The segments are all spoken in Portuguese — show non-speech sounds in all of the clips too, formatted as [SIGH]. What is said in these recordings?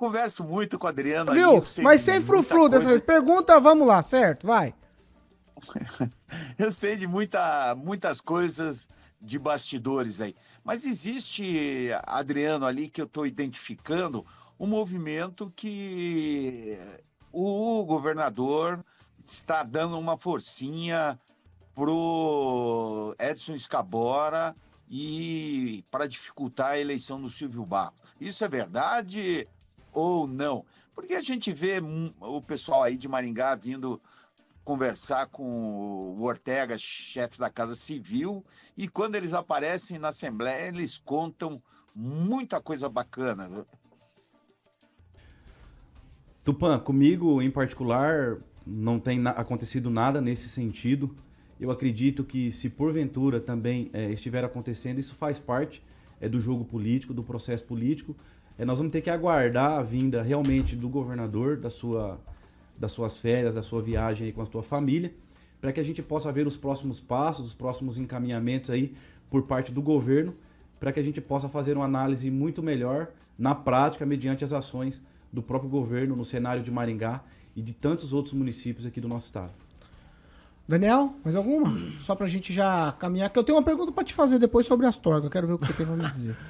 converso muito com o Adriano. Viu? sei, Mas sem frufru dessa vez. Pergunta, vamos lá, certo? Vai. [LAUGHS] eu sei de muita, muitas coisas de bastidores aí. Mas existe, Adriano, ali que eu estou identificando um movimento que o governador está dando uma forcinha pro Edson Escabora e para dificultar a eleição do Silvio Barros. Isso é verdade? ou não? Porque a gente vê o pessoal aí de Maringá vindo conversar com o Ortega, chefe da Casa Civil, e quando eles aparecem na Assembleia, eles contam muita coisa bacana. Tupan, comigo em particular, não tem na acontecido nada nesse sentido. Eu acredito que se porventura também é, estiver acontecendo, isso faz parte é, do jogo político, do processo político, é, nós vamos ter que aguardar a vinda realmente do governador, da sua, das suas férias, da sua viagem aí com a sua família, para que a gente possa ver os próximos passos, os próximos encaminhamentos aí por parte do governo, para que a gente possa fazer uma análise muito melhor na prática, mediante as ações do próprio governo no cenário de Maringá e de tantos outros municípios aqui do nosso estado. Daniel, mais alguma? Só para a gente já caminhar, que eu tenho uma pergunta para te fazer depois sobre Astorga. Eu quero ver o que você tem para me dizer. [LAUGHS]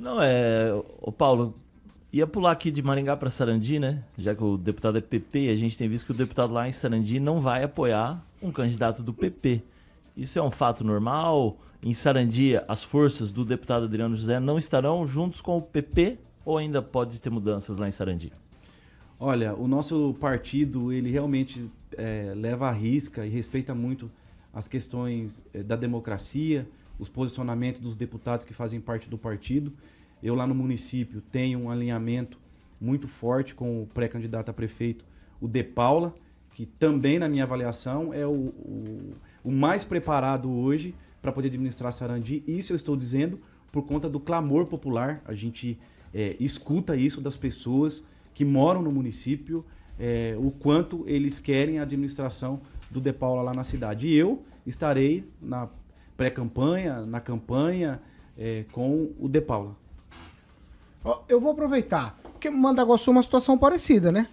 Não, é. Ô, Paulo, ia pular aqui de Maringá para Sarandi, né? Já que o deputado é PP, a gente tem visto que o deputado lá em Sarandi não vai apoiar um candidato do PP. Isso é um fato normal? Em Sarandi, as forças do deputado Adriano José não estarão juntos com o PP ou ainda pode ter mudanças lá em Sarandi? Olha, o nosso partido, ele realmente é, leva à risca e respeita muito as questões é, da democracia, os posicionamentos dos deputados que fazem parte do partido. Eu lá no município tenho um alinhamento muito forte com o pré-candidato a prefeito, o De Paula, que também, na minha avaliação, é o, o, o mais preparado hoje para poder administrar Sarandi. Isso eu estou dizendo por conta do clamor popular. A gente é, escuta isso das pessoas que moram no município, é, o quanto eles querem a administração do De Paula lá na cidade. E eu estarei na pré-campanha, na campanha, é, com o De Paula. Eu vou aproveitar, porque Mandaguaçu é uma situação parecida, né?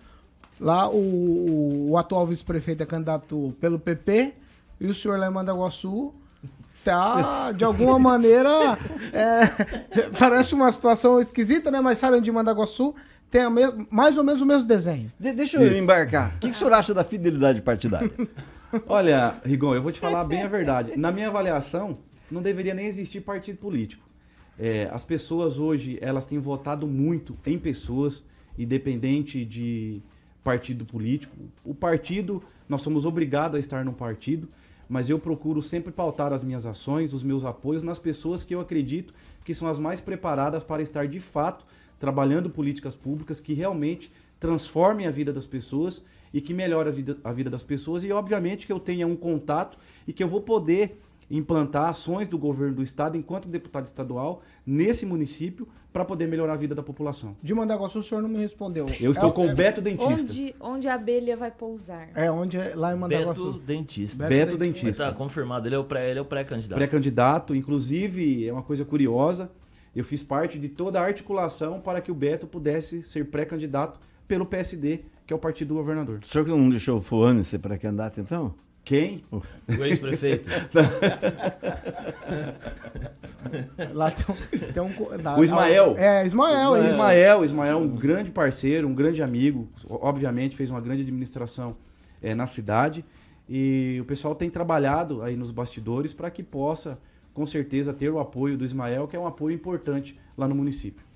Lá o, o atual vice-prefeito é candidato pelo PP e o senhor lá em Mandaguaçu tá, de alguma [LAUGHS] maneira, é, parece uma situação esquisita, né? Mas Sarandi Manda Mandaguaçu tem a mais ou menos o mesmo desenho. De deixa eu Isso. embarcar. O que, que o senhor acha da fidelidade partidária? [LAUGHS] Olha, Rigon, eu vou te falar bem a verdade. Na minha avaliação, não deveria nem existir partido político. É, as pessoas hoje, elas têm votado muito em pessoas, independente de partido político. O partido, nós somos obrigados a estar num partido, mas eu procuro sempre pautar as minhas ações, os meus apoios nas pessoas que eu acredito que são as mais preparadas para estar de fato trabalhando políticas públicas que realmente transformem a vida das pessoas e que melhora a vida, a vida das pessoas e, obviamente, que eu tenha um contato e que eu vou poder implantar ações do governo do estado enquanto deputado estadual nesse município para poder melhorar a vida da população. De Mandaguaçu, o senhor não me respondeu. Eu estou é, com o é Beto Dentista. Onde, onde a abelha vai pousar? É, onde é lá em Mandaguaçu. Beto Dentista. Beto, Beto Dentista. Está confirmado, ele é o é pré-candidato. Pré pré-candidato, inclusive, é uma coisa curiosa, eu fiz parte de toda a articulação para que o Beto pudesse ser pré-candidato pelo PSD que é o partido do governador. O senhor que não deixou o Fuane ser pré-candidato, então? Quem? O ex-prefeito. Lá tem um. Tem um na, o Ismael. é, Ismael. Ismael, Ismael, Ismael, um grande parceiro, um grande amigo. Obviamente, fez uma grande administração é, na cidade. E o pessoal tem trabalhado aí nos bastidores para que possa, com certeza, ter o apoio do Ismael, que é um apoio importante lá no município.